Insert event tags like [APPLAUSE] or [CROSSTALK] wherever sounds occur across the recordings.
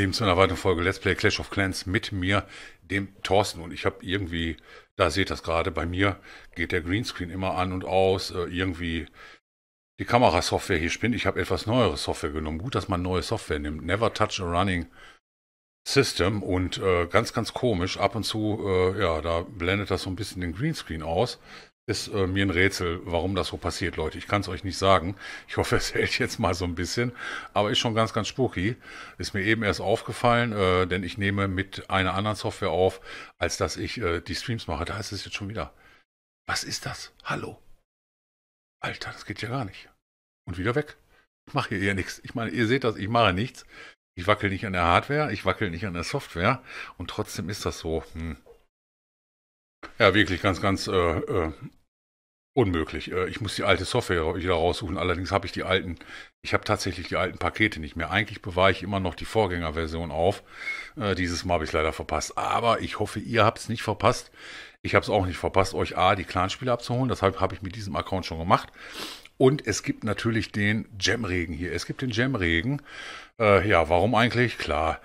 Eben zu einer weiteren Folge Let's Play Clash of Clans mit mir, dem Thorsten. Und ich habe irgendwie, da seht ihr das gerade, bei mir geht der Greenscreen immer an und aus. Äh, irgendwie die Kamerasoftware hier spinnt. Ich habe etwas neuere Software genommen. Gut, dass man neue Software nimmt. Never Touch a Running System. Und äh, ganz, ganz komisch. Ab und zu, äh, ja, da blendet das so ein bisschen den Greenscreen aus ist äh, mir ein Rätsel, warum das so passiert, Leute. Ich kann es euch nicht sagen. Ich hoffe, es [LAUGHS] hält jetzt mal so ein bisschen. Aber ist schon ganz, ganz spooky. Ist mir eben erst aufgefallen, äh, denn ich nehme mit einer anderen Software auf, als dass ich äh, die Streams mache. Da ist es jetzt schon wieder. Was ist das? Hallo? Alter, das geht ja gar nicht. Und wieder weg. Ich mache hier eher nichts. Ich meine, ihr seht das, ich mache nichts. Ich wackel nicht an der Hardware, ich wackel nicht an der Software. Und trotzdem ist das so. Hm. Ja, wirklich ganz, ganz äh, äh, Unmöglich. Äh, ich muss die alte Software wieder raussuchen. Allerdings habe ich die alten, ich habe tatsächlich die alten Pakete nicht mehr. Eigentlich bewahre ich immer noch die Vorgängerversion auf. Äh, dieses Mal habe ich es leider verpasst. Aber ich hoffe, ihr habt es nicht verpasst. Ich habe es auch nicht verpasst, euch A, die Clanspiele abzuholen. Deshalb habe ich mit diesem Account schon gemacht. Und es gibt natürlich den Gemregen hier. Es gibt den Gemregen. Äh, ja, warum eigentlich? Klar,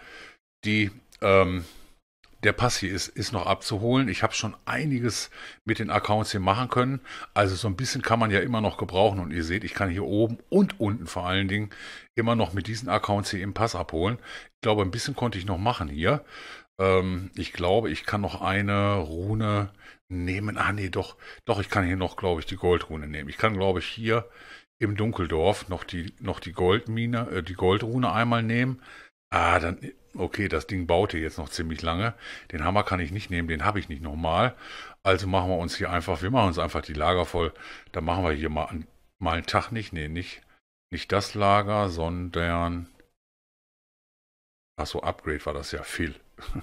die ähm, der Pass hier ist, ist noch abzuholen. Ich habe schon einiges mit den Accounts hier machen können. Also so ein bisschen kann man ja immer noch gebrauchen. Und ihr seht, ich kann hier oben und unten vor allen Dingen immer noch mit diesen Accounts hier im Pass abholen. Ich glaube, ein bisschen konnte ich noch machen hier. Ähm, ich glaube, ich kann noch eine Rune nehmen. Ah, nee, doch. Doch, ich kann hier noch, glaube ich, die Goldrune nehmen. Ich kann, glaube ich, hier im Dunkeldorf noch die, noch die Goldmine, äh, die Goldrune einmal nehmen. Ah, dann okay, das Ding baute jetzt noch ziemlich lange. Den Hammer kann ich nicht nehmen, den habe ich nicht nochmal. Also machen wir uns hier einfach, wir machen uns einfach die Lager voll. Dann machen wir hier mal, mal einen Tag nicht, nee, nicht, nicht das Lager, sondern... Achso, Upgrade war das ja viel. [LAUGHS]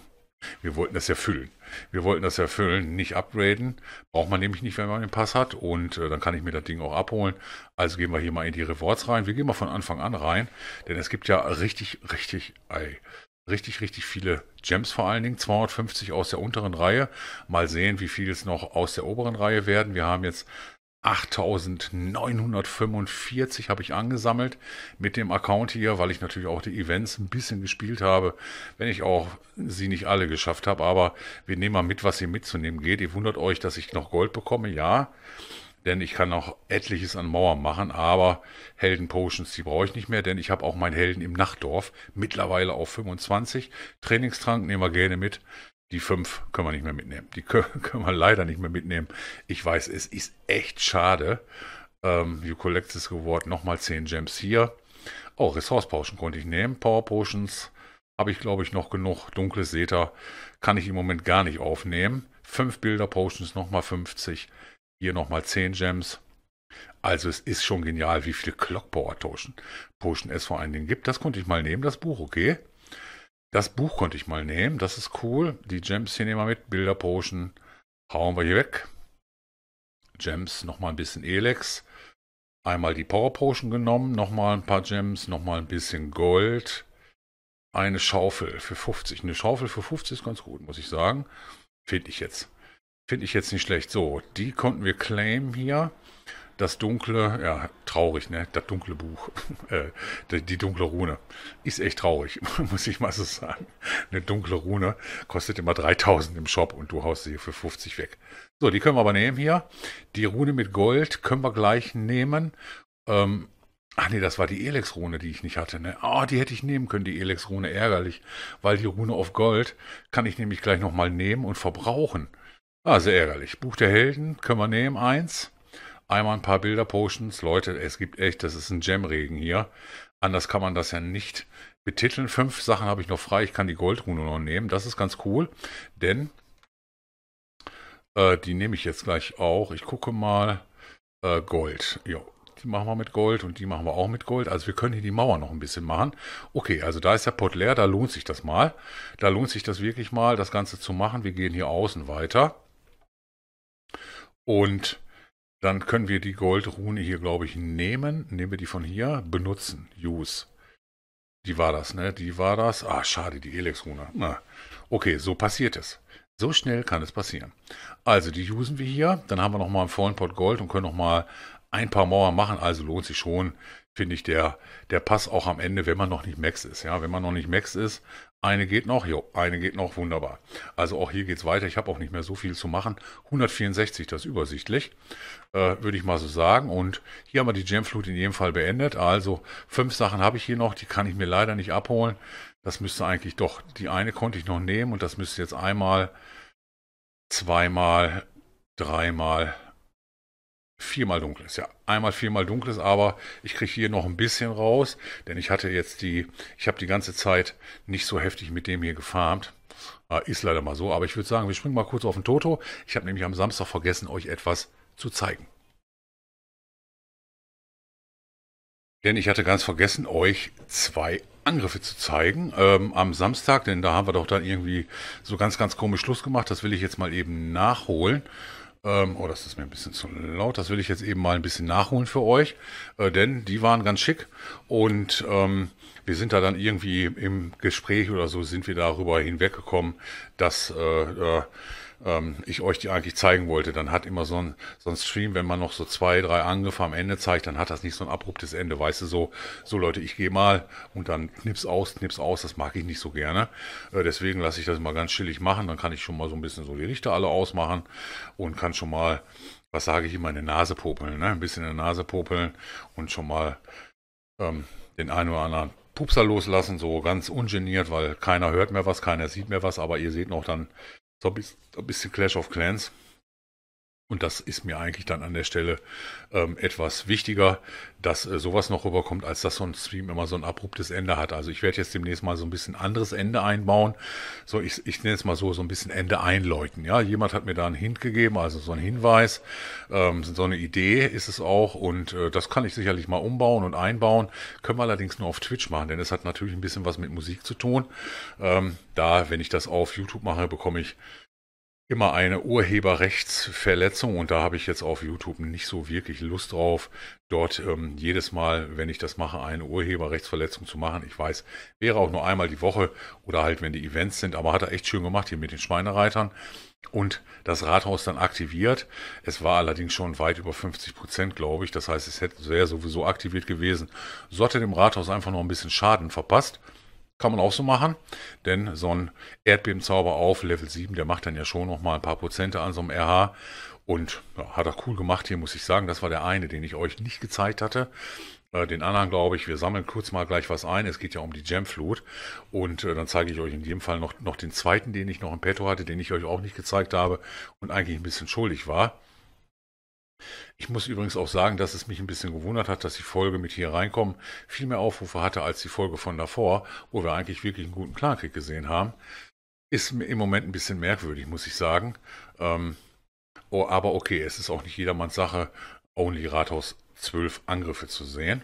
Wir wollten das ja füllen. Wir wollten das ja füllen, nicht upgraden. Braucht man nämlich nicht, wenn man den Pass hat. Und äh, dann kann ich mir das Ding auch abholen. Also gehen wir hier mal in die Rewards rein. Wir gehen mal von Anfang an rein. Denn es gibt ja richtig, richtig, ey, richtig, richtig viele Gems vor allen Dingen, 250 aus der unteren Reihe. Mal sehen, wie viel es noch aus der oberen Reihe werden. Wir haben jetzt 8945 habe ich angesammelt mit dem Account hier, weil ich natürlich auch die Events ein bisschen gespielt habe, wenn ich auch sie nicht alle geschafft habe. Aber wir nehmen mal mit, was hier mitzunehmen geht. Ihr wundert euch, dass ich noch Gold bekomme, ja denn ich kann auch etliches an Mauern machen, aber Helden-Potions, die brauche ich nicht mehr, denn ich habe auch meinen Helden im Nachtdorf, mittlerweile auf 25. Trainingstrank nehmen wir gerne mit. Die fünf können wir nicht mehr mitnehmen. Die können, [LAUGHS] können wir leider nicht mehr mitnehmen. Ich weiß, es ist echt schade. Ähm, you collect this reward, nochmal 10 Gems hier. Oh, Resource Potion konnte ich nehmen. Power Potions habe ich, glaube ich, noch genug. Dunkle Seta kann ich im Moment gar nicht aufnehmen. Fünf Bilder Potions, nochmal 50. Hier nochmal 10 Gems. Also es ist schon genial, wie viele Clockpower Potion, Potion es vor allen Dingen gibt. Das konnte ich mal nehmen, das Buch, okay. Das Buch konnte ich mal nehmen, das ist cool. Die Gems hier nehmen wir mit, Bilder Potion hauen wir hier weg. Gems, nochmal ein bisschen Elex. Einmal die Power Potion genommen, nochmal ein paar Gems, nochmal ein bisschen Gold. Eine Schaufel für 50. Eine Schaufel für 50 ist ganz gut, muss ich sagen. Finde ich jetzt. Finde ich jetzt nicht schlecht. So, die konnten wir claimen hier. Das dunkle, ja, traurig, ne? Das dunkle Buch, [LAUGHS] äh, die, die, dunkle Rune. Ist echt traurig, [LAUGHS] muss ich mal so sagen. Eine dunkle Rune kostet immer 3000 im Shop und du haust sie für 50 weg. So, die können wir aber nehmen hier. Die Rune mit Gold können wir gleich nehmen. Ähm, Ach nee, das war die Elex-Rune, die ich nicht hatte. Ne? Oh, die hätte ich nehmen können, die Elex-Rune. Ärgerlich, weil die Rune auf Gold kann ich nämlich gleich nochmal nehmen und verbrauchen. Ah, sehr ärgerlich. Buch der Helden können wir nehmen, eins. Einmal ein paar Bilder, Potions. Leute, es gibt echt, das ist ein Gemregen hier. Anders kann man das ja nicht betiteln. Fünf Sachen habe ich noch frei. Ich kann die Goldrune noch nehmen. Das ist ganz cool, denn äh, die nehme ich jetzt gleich auch. Ich gucke mal. Äh, Gold. Jo, die machen wir mit Gold und die machen wir auch mit Gold. Also wir können hier die Mauer noch ein bisschen machen. Okay, also da ist der Pot leer, da lohnt sich das mal. Da lohnt sich das wirklich mal, das Ganze zu machen. Wir gehen hier außen weiter. Und dann können wir die Goldrune hier, glaube ich, nehmen. Nehmen wir die von hier. Benutzen. Use. Die war das, ne? Die war das. Ah, schade, die Elex-Rune. Okay, so passiert es. So schnell kann es passieren. Also, die usen wir hier. Dann haben wir nochmal einen vollen Pot Gold und können nochmal ein paar Mauern machen. Also lohnt sich schon, finde ich, der, der Pass auch am Ende, wenn man noch nicht Max ist. Ja, wenn man noch nicht Max ist, eine geht noch, jo, eine geht noch, wunderbar. Also auch hier geht's weiter. Ich habe auch nicht mehr so viel zu machen. 164, das ist übersichtlich, äh, würde ich mal so sagen. Und hier haben wir die Gemflut in jedem Fall beendet. Also fünf Sachen habe ich hier noch, die kann ich mir leider nicht abholen. Das müsste eigentlich doch, die eine konnte ich noch nehmen und das müsste jetzt einmal, zweimal, dreimal, viermal dunkles. Ja, einmal viermal dunkles, aber ich kriege hier noch ein bisschen raus, denn ich hatte jetzt die, ich habe die ganze Zeit nicht so heftig mit dem hier gefarmt. Ah, ist leider mal so, aber ich würde sagen, wir springen mal kurz auf den Toto. Ich habe nämlich am Samstag vergessen, euch etwas zu zeigen. Denn ich hatte ganz vergessen, euch zwei Angriffe zu zeigen ähm, am Samstag, denn da haben wir doch dann irgendwie so ganz, ganz komisch Schluss gemacht. Das will ich jetzt mal eben nachholen. Ähm, oh, das ist mir ein bisschen zu laut. Das will ich jetzt eben mal ein bisschen nachholen für euch, äh, denn die waren ganz schick und ähm, wir sind da dann irgendwie im Gespräch oder so sind wir darüber hinweggekommen, dass äh, äh, ähm, ich euch die eigentlich zeigen wollte. Dann hat immer so ein, so ein Stream, wenn man noch so zwei, drei Angriffe am Ende zeigt, dann hat das nicht so ein abruptes Ende. Weißt du, so, so Leute, ich gehe mal und dann knips aus, knips aus. Das mag ich nicht so gerne. Äh, deswegen lasse ich das mal ganz chillig machen. Dann kann ich schon mal so ein bisschen so die Lichter alle ausmachen und kann schon mal, was sage ich immer, eine Nase popeln. Ne? Ein bisschen eine Nase popeln und schon mal ähm, den einen oder anderen Pupser loslassen, so ganz ungeniert, weil keiner hört mehr was, keiner sieht mehr was, aber ihr seht noch dann So ein bisschen Clash of Clans. Und das ist mir eigentlich dann an der Stelle ähm, etwas wichtiger, dass äh, sowas noch rüberkommt, als dass so ein Stream immer so ein abruptes Ende hat. Also ich werde jetzt demnächst mal so ein bisschen anderes Ende einbauen. So, ich, ich nenne es mal so, so ein bisschen Ende einläuten. Ja, jemand hat mir da einen Hint gegeben, also so ein Hinweis, ähm, so eine Idee ist es auch. Und äh, das kann ich sicherlich mal umbauen und einbauen. Können wir allerdings nur auf Twitch machen, denn es hat natürlich ein bisschen was mit Musik zu tun. Ähm, da, wenn ich das auf YouTube mache, bekomme ich immer eine Urheberrechtsverletzung und da habe ich jetzt auf YouTube nicht so wirklich Lust drauf, dort ähm, jedes Mal, wenn ich das mache, eine Urheberrechtsverletzung zu machen. Ich weiß, wäre auch nur einmal die Woche oder halt, wenn die Events sind, aber hat er echt schön gemacht hier mit den Schweinereitern und das Rathaus dann aktiviert. Es war allerdings schon weit über 50 Prozent, glaube ich. Das heißt, es hätte sehr sowieso aktiviert gewesen. So hatte dem Rathaus einfach noch ein bisschen Schaden verpasst. Kann man auch so machen, denn so ein Erdbebenzauber auf Level 7, der macht dann ja schon nochmal ein paar Prozente an so einem RH. Und ja, hat auch cool gemacht hier, muss ich sagen. Das war der eine, den ich euch nicht gezeigt hatte. Äh, den anderen glaube ich, wir sammeln kurz mal gleich was ein. Es geht ja um die Gemflut. Und äh, dann zeige ich euch in jedem Fall noch, noch den zweiten, den ich noch im Petto hatte, den ich euch auch nicht gezeigt habe und eigentlich ein bisschen schuldig war. Ich muss übrigens auch sagen, dass es mich ein bisschen gewundert hat, dass die Folge mit hier reinkommen viel mehr Aufrufe hatte als die Folge von davor, wo wir eigentlich wirklich einen guten Klarkrieg gesehen haben. Ist im Moment ein bisschen merkwürdig, muss ich sagen. Ähm, oh, aber okay, es ist auch nicht jedermanns Sache, only Rathaus 12 Angriffe zu sehen.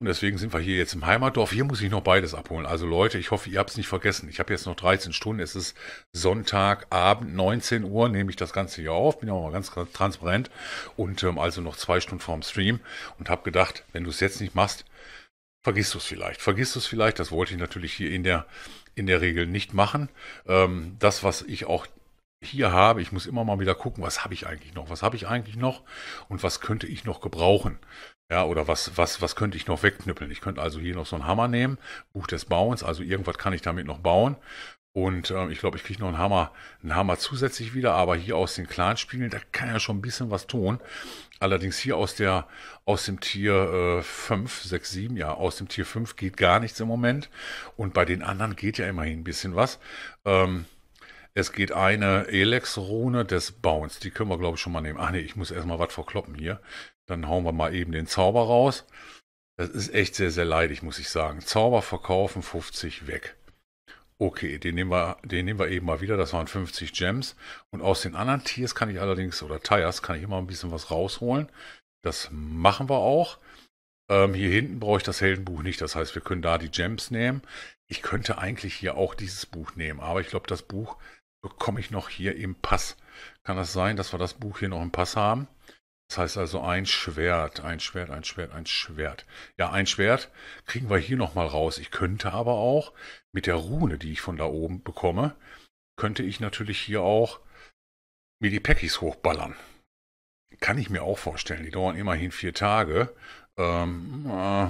Und deswegen sind wir hier jetzt im Heimatdorf. Hier muss ich noch beides abholen. Also Leute, ich hoffe, ihr habt es nicht vergessen. Ich habe jetzt noch 13 Stunden. Es ist Sonntagabend, 19 Uhr, nehme ich das Ganze hier auf. Bin auch mal ganz transparent. Und ähm, also noch zwei Stunden vorm Stream. Und habe gedacht, wenn du es jetzt nicht machst, vergisst du es vielleicht. Vergisst du es vielleicht. Das wollte ich natürlich hier in der, in der Regel nicht machen. Ähm, das, was ich auch hier habe, ich muss immer mal wieder gucken, was habe ich eigentlich noch, was habe ich eigentlich noch und was könnte ich noch gebrauchen. Ja, oder was, was, was könnte ich noch wegknüppeln? Ich könnte also hier noch so einen Hammer nehmen, Buch des Bauens, also irgendwas kann ich damit noch bauen. Und äh, ich glaube, ich kriege noch einen Hammer, einen Hammer zusätzlich wieder, aber hier aus den Clan-Spielen, da kann ja schon ein bisschen was tun. Allerdings hier aus der, aus dem Tier äh, 5, 6, 7, ja, aus dem Tier 5 geht gar nichts im Moment. Und bei den anderen geht ja immerhin ein bisschen was. Ähm, es geht eine Elex-Rune des Bauens. Die können wir, glaube ich, schon mal nehmen. Ach nee, ich muss erstmal was verkloppen hier. Dann hauen wir mal eben den Zauber raus. Das ist echt sehr, sehr leidig, muss ich sagen. Zauber verkaufen, 50 weg. Okay, den nehmen wir, den nehmen wir eben mal wieder. Das waren 50 Gems. Und aus den anderen Tiers kann ich allerdings, oder Tires, kann ich immer ein bisschen was rausholen. Das machen wir auch. Ähm, hier hinten brauche ich das Heldenbuch nicht. Das heißt, wir können da die Gems nehmen. Ich könnte eigentlich hier auch dieses Buch nehmen. Aber ich glaube, das Buch bekomme ich noch hier im Pass. Kann das sein, dass wir das Buch hier noch im Pass haben? Das heißt also ein Schwert, ein Schwert, ein Schwert, ein Schwert. Ja, ein Schwert kriegen wir hier nochmal raus. Ich könnte aber auch mit der Rune, die ich von da oben bekomme, könnte ich natürlich hier auch mir die Packies hochballern. Kann ich mir auch vorstellen. Die dauern immerhin vier Tage. Ähm, äh,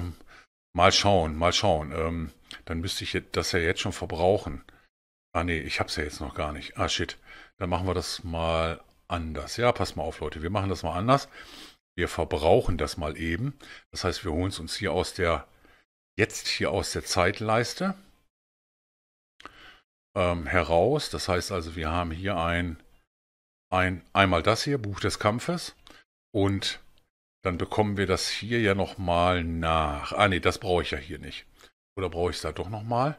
mal schauen, mal schauen. Ähm, dann müsste ich das ja jetzt schon verbrauchen. Ah nee, ich hab's ja jetzt noch gar nicht. Ah shit. Dann machen wir das mal anders. Ja, passt mal auf, Leute, wir machen das mal anders. Wir verbrauchen das mal eben. Das heißt, wir holen es uns hier aus der, jetzt hier aus der Zeitleiste ähm, heraus. Das heißt also, wir haben hier ein, ein, einmal das hier, Buch des Kampfes. Und dann bekommen wir das hier ja nochmal nach. Ah, nee, das brauche ich ja hier nicht. Oder brauche ich es da doch nochmal?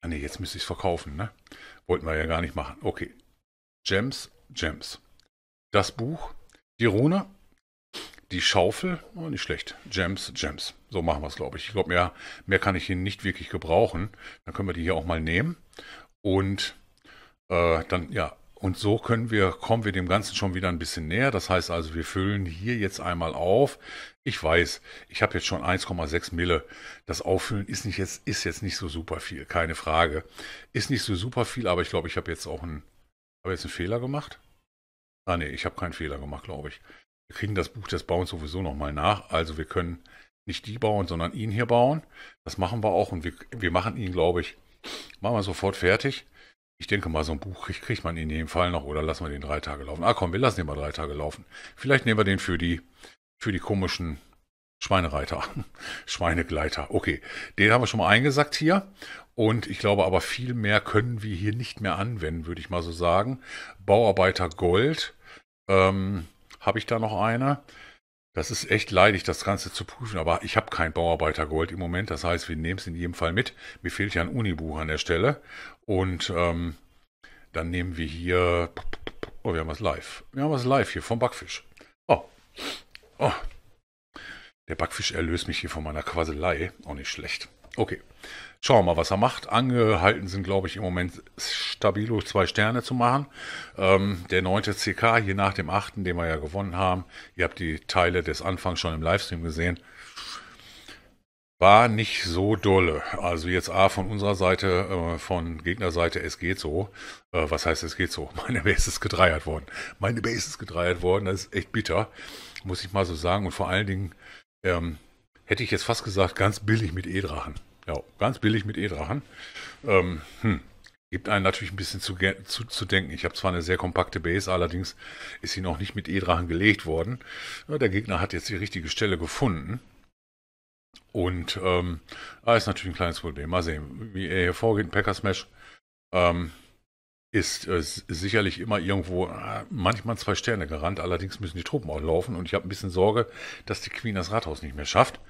Ah, nee, jetzt müsste ich es verkaufen, ne? Wollten wir ja gar nicht machen. Okay. Gems Gems. Das Buch, die Rune, die Schaufel, oh, nicht schlecht. Gems, Gems. So machen wir es, glaube ich. Ich glaube, mehr, mehr kann ich hier nicht wirklich gebrauchen. Dann können wir die hier auch mal nehmen. Und äh, dann, ja, und so können wir, kommen wir dem Ganzen schon wieder ein bisschen näher. Das heißt also, wir füllen hier jetzt einmal auf. Ich weiß, ich habe jetzt schon 1,6 Mille. Das Auffüllen ist, nicht jetzt, ist jetzt nicht so super viel, keine Frage. Ist nicht so super viel, aber ich glaube, ich habe jetzt auch ein habe jetzt einen Fehler gemacht? Ah ne, ich habe keinen Fehler gemacht, glaube ich. Wir kriegen das Buch des Bauens sowieso nochmal nach. Also wir können nicht die bauen, sondern ihn hier bauen. Das machen wir auch und wir, wir machen ihn, glaube ich, machen wir sofort fertig. Ich denke mal, so ein Buch kriegt, kriegt man in jedem Fall noch oder lassen wir den drei Tage laufen. Ah komm, wir lassen den mal drei Tage laufen. Vielleicht nehmen wir den für die, für die komischen Schweinereiter, [LAUGHS] Schweinegleiter. Okay, den haben wir schon mal eingesackt hier. Und ich glaube aber viel mehr können wir hier nicht mehr anwenden, würde ich mal so sagen. Bauarbeiter Gold, ähm, habe ich da noch eine? Das ist echt leidig, das Ganze zu prüfen, aber ich habe kein Bauarbeiter Gold im Moment. Das heißt, wir nehmen es in jedem Fall mit. Mir fehlt ja ein Unibuch an der Stelle. Und ähm, dann nehmen wir hier. Oh, wir haben was live. Wir haben was live hier vom Backfisch. Oh. Oh. Der Backfisch erlöst mich hier von meiner Quaselei. Auch nicht schlecht. Okay. Schauen wir mal, was er macht. Angehalten sind, glaube ich, im Moment stabil stabilo zwei Sterne zu machen. Ähm, der neunte CK, hier nach dem achten, den wir ja gewonnen haben. Ihr habt die Teile des Anfangs schon im Livestream gesehen. War nicht so dolle. Also jetzt A von unserer Seite, äh, von Gegnerseite, es geht so. Äh, was heißt es geht so? [LAUGHS] Meine Base ist gedreiert worden. Meine Base ist gedreiert worden, das ist echt bitter, muss ich mal so sagen. Und vor allen Dingen, ähm, hätte ich jetzt fast gesagt, ganz billig mit E-Drachen. Ja, ganz billig mit E-Drachen. Ähm, hm. Gibt einen natürlich ein bisschen zu, zu, zu denken. Ich habe zwar eine sehr kompakte Base, allerdings ist sie noch nicht mit E-Drachen gelegt worden. Ja, der Gegner hat jetzt die richtige Stelle gefunden. Und ähm, ist natürlich ein kleines Problem. Mal sehen, wie er hier vorgeht. Packer Smash. Ähm, ist äh, sicherlich immer irgendwo äh, manchmal zwei Sterne gerannt. Allerdings müssen die Truppen auch laufen und ich habe ein bisschen Sorge, dass die Queen das Rathaus nicht mehr schafft.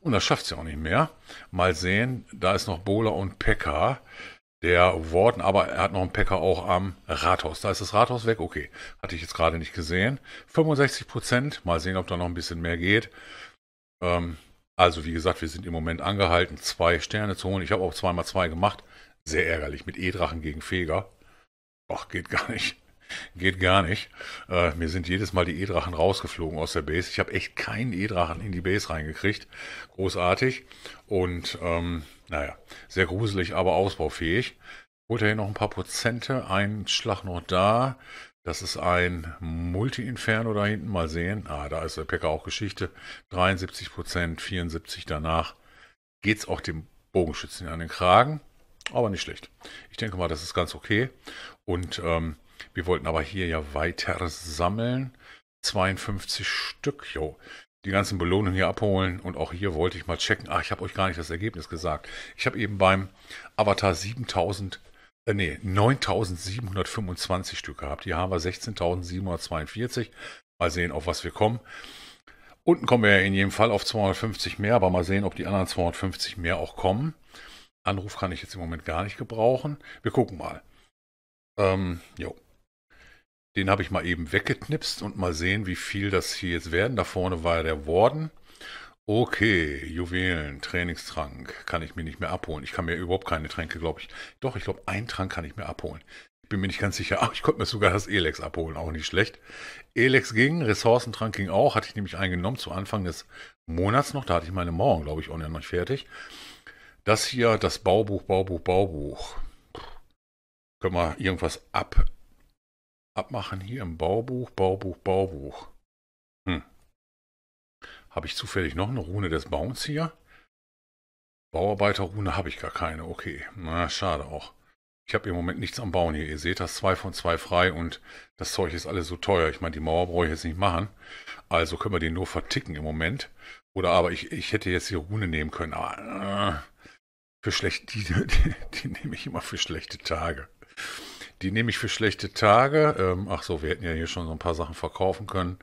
Und das schafft sie auch nicht mehr. Mal sehen, da ist noch Bola und Pekka. Der Warden, aber er hat noch einen Pekka auch am Rathaus. Da ist das Rathaus weg, okay. Hatte ich jetzt gerade nicht gesehen. 65 Prozent. Mal sehen, ob da noch ein bisschen mehr geht. Ähm, also, wie gesagt, wir sind im Moment angehalten, zwei Sterne zu holen. Ich habe auch zweimal zwei gemacht. Sehr ärgerlich mit E-Drachen gegen Feger ach, geht gar nicht. Geht gar nicht. Äh, mir sind jedes Mal die E-Drachen rausgeflogen aus der Base. Ich habe echt keinen E-Drachen in die Base reingekriegt. Großartig. Und ähm, naja, sehr gruselig, aber ausbaufähig. Holt er hier noch ein paar Prozente. Ein Schlag noch da. Das ist ein Multi-Inferno da hinten. Mal sehen. Ah, da ist der Päcker auch Geschichte. 73 Prozent, 74 danach. Geht es auch dem Bogenschützen an den Kragen aber nicht schlecht. Ich denke mal, das ist ganz okay. Und ähm, wir wollten aber hier ja weiter sammeln. 52 Stück, jo. Die ganzen Belohnungen hier abholen und auch hier wollte ich mal checken. Ah, ich habe euch gar nicht das Ergebnis gesagt. Ich habe eben beim Avatar 7000 äh, nee, 9.725 Stück gehabt. Hier haben wir 16.742. Mal sehen, auf was wir kommen. Unten kommen wir ja in jedem Fall auf 250 mehr, aber mal sehen, ob die anderen 250 mehr auch kommen. Anruf kann ich jetzt im Moment gar nicht gebrauchen. Wir gucken mal. Ähm, jo. Den habe ich mal eben weggeknipst und mal sehen, wie viel das hier jetzt werden. Da vorne war ja der Warden. Okay, Juwelen, Trainingstrank kann ich mir nicht mehr abholen. Ich kann mir überhaupt keine Tränke, glaube ich. Doch, ich glaube, einen Trank kann ich mir abholen. Ich bin mir nicht ganz sicher. Ach, [LAUGHS] ich konnte mir sogar das Elex abholen, auch nicht schlecht. Elex ging, Ressourcentrank ging auch, hatte ich nämlich eingenommen zu Anfang des Monats noch. Da hatte ich meine Morgen, glaube ich, auch noch fertig. Das hier, das Baubuch, Baubuch, Baubuch. Können wir irgendwas ab, abmachen hier im Baubuch, Baubuch, Baubuch. Hm. Habe ich zufällig noch eine Rune des Bauens hier? Bauarbeiterrune habe ich gar keine, okay. Na, schade auch. Ich habe im Moment nichts am Bauen hier. Ihr seht das, zwei von zwei frei und das Zeug ist alles so teuer. Ich meine, die Mauer brauche ich jetzt nicht machen. Also können wir den nur verticken im Moment. Oder aber ich, ich hätte jetzt die Rune nehmen können. Aber, äh, für schlechte, die, die, die nehme ich immer für schlechte Tage. Die nehme ich für schlechte Tage. Ähm, ach so, wir hätten ja hier schon so ein paar Sachen verkaufen können.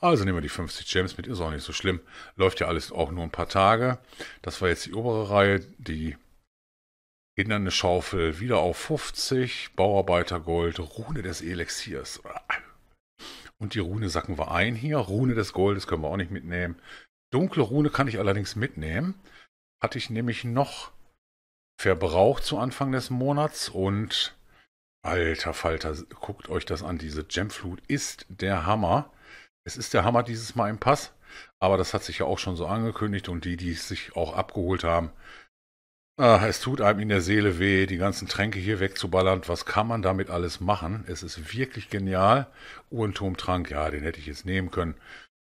Also nehmen wir die 50 Gems mit, ist auch nicht so schlimm. Läuft ja alles auch nur ein paar Tage. Das war jetzt die obere Reihe, die hindernde Schaufel wieder auf 50, Bauarbeitergold, Rune des Elixiers. Und die Rune sacken wir ein hier. Rune des Goldes können wir auch nicht mitnehmen. Dunkle Rune kann ich allerdings mitnehmen. Hatte ich nämlich noch verbraucht zu Anfang des Monats und alter Falter, guckt euch das an, diese Gemflut ist der Hammer. Es ist der Hammer dieses Mal im Pass, aber das hat sich ja auch schon so angekündigt und die, die es sich auch abgeholt haben, ah, es tut einem in der Seele weh, die ganzen Tränke hier wegzuballern. Was kann man damit alles machen? Es ist wirklich genial. Uhrenturmtrank, ja, den hätte ich jetzt nehmen können.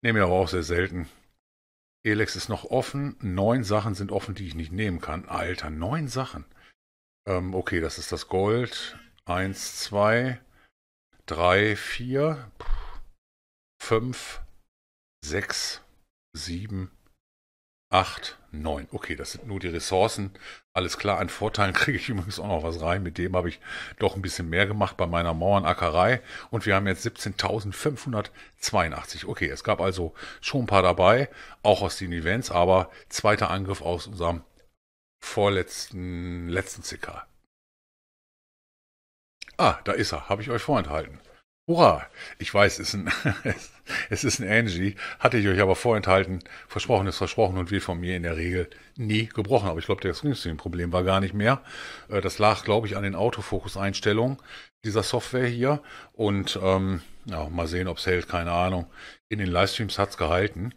Nehme ich aber auch sehr selten. Elex ist noch offen. Neun Sachen sind offen, die ich nicht nehmen kann. Alter, neun Sachen. Ähm, okay, das ist das Gold. Eins, zwei, drei, vier, fünf, sechs, sieben, acht, 9. Okay, das sind nur die Ressourcen. Alles klar, an Vorteilen [LAUGHS] kriege ich übrigens auch noch was rein. Mit dem habe ich doch ein bisschen mehr gemacht bei meiner Mauernackerei. Und wir haben jetzt 17.582. Okay, es gab also schon ein paar dabei, auch aus den Events, aber zweiter Angriff aus unserem vorletzten, letzten Zicker. Ah, da ist er. Habe ich euch vorenthalten. Hurra! Ich weiß, es ist, ein, [LAUGHS] es ist ein Angie, hatte ich euch aber vorenthalten. Versprochen ist versprochen und wird von mir in der Regel nie gebrochen. Aber ich glaube, das Greenscreen-Problem war gar nicht mehr. Äh, das lag, glaube ich, an den Autofokus-Einstellungen dieser Software hier. Und ähm, ja, mal sehen, ob es hält, keine Ahnung. In den Livestreams hat's gehalten.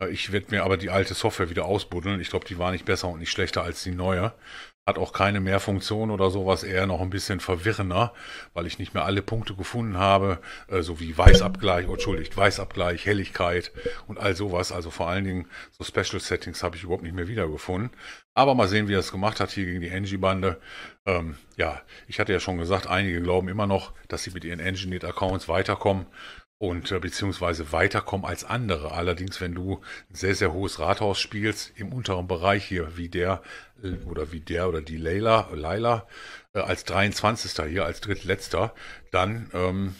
Äh, ich werde mir aber die alte Software wieder ausbuddeln. Ich glaube, die war nicht besser und nicht schlechter als die neue hat auch keine Mehrfunktion oder sowas, eher noch ein bisschen verwirrender, weil ich nicht mehr alle Punkte gefunden habe, äh, so wie Weißabgleich, oh, entschuldigt, Weißabgleich, Helligkeit und all sowas. Also vor allen Dingen so Special Settings habe ich überhaupt nicht mehr wiedergefunden. Aber mal sehen, wie er es gemacht hat hier gegen die Engie-Bande. Ähm, ja, ich hatte ja schon gesagt, einige glauben immer noch, dass sie mit ihren Engineered-Accounts weiterkommen und äh, beziehungsweise weiterkommen als andere. Allerdings, wenn du ein sehr, sehr hohes Rathaus spielst im unteren Bereich hier, wie der äh, oder wie der oder die Leila, Leila äh, als 23. hier, als drittletzter, dann ähm,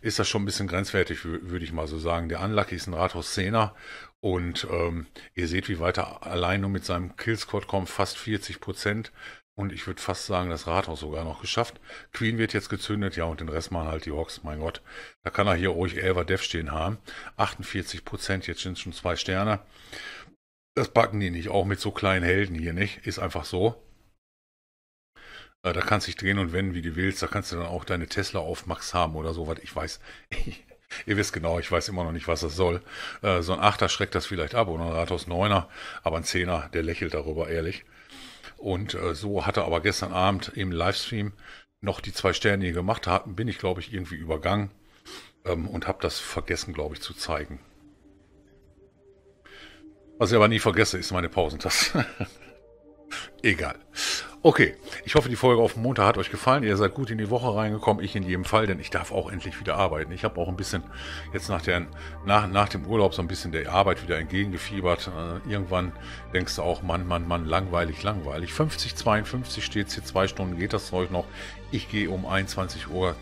ist das schon ein bisschen grenzwertig, würde ich mal so sagen. Der Unlucky ist ein rathaus -Szener und ähm, ihr seht, wie weiter allein nur mit seinem Killsquad kommt, fast 40 Prozent und ich würde fast sagen, das Rathaus sogar noch geschafft. Queen wird jetzt gezündet, ja, und den Rest machen halt die Hawks, mein Gott. Da kann er hier ruhig Elver Dev stehen haben. 48 Prozent, jetzt sind es schon zwei Sterne. Das backen die nicht, auch mit so kleinen Helden hier nicht. Ist einfach so. Äh, da kannst du dich drehen und wenden, wie du willst. Da kannst du dann auch deine Tesla auf Max haben oder sowas. Ich weiß, [LAUGHS] Ihr wisst genau, ich weiß immer noch nicht, was das soll. Äh, so ein Achter schreckt das vielleicht ab oder ein Rathaus Neuner, aber ein Zehner, der lächelt darüber, ehrlich. Und äh, so hatte aber gestern Abend im Livestream noch die zwei Sterne, die gemacht haben, bin ich, glaube ich, irgendwie übergangen ähm, und habe das vergessen, glaube ich, zu zeigen. Was ich aber nie vergesse, ist meine Pausentaste. [LAUGHS] Egal. Okay, ich hoffe, die Folge auf Montag hat euch gefallen. Ihr seid gut in die Woche reingekommen, ich in jedem Fall, denn ich darf auch endlich wieder arbeiten. Ich habe auch ein bisschen jetzt nach, der, nach, nach dem Urlaub so ein bisschen der Arbeit wieder entgegengefiebert. Äh, irgendwann denkst du auch, Mann, Mann, Mann, langweilig, langweilig. 50, 52 steht hier, zwei Stunden geht das Zeug noch. Ich gehe um 21.30 Uhr,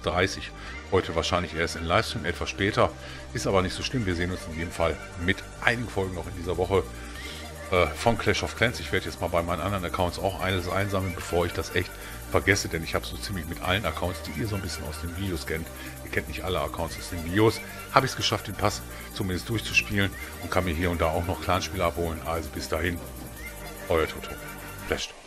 heute wahrscheinlich erst in Livestream, etwas später. Ist aber nicht so schlimm, wir sehen uns in jedem Fall mit einigen Folgen noch in dieser Woche äh, von Clash of Clans. Ich werde jetzt mal bei meinen anderen Accounts auch eines einsammeln, bevor ich das echt vergesse, denn ich habe so ziemlich mit allen Accounts, die ihr so ein bisschen aus den Videos kennt, ihr kennt nicht alle Accounts aus den Videos, habe ich es geschafft, den Pass zumindest durchzuspielen und kann mir hier und da auch noch Clanspiele abholen. Also bis dahin, euer Toto. Flasht.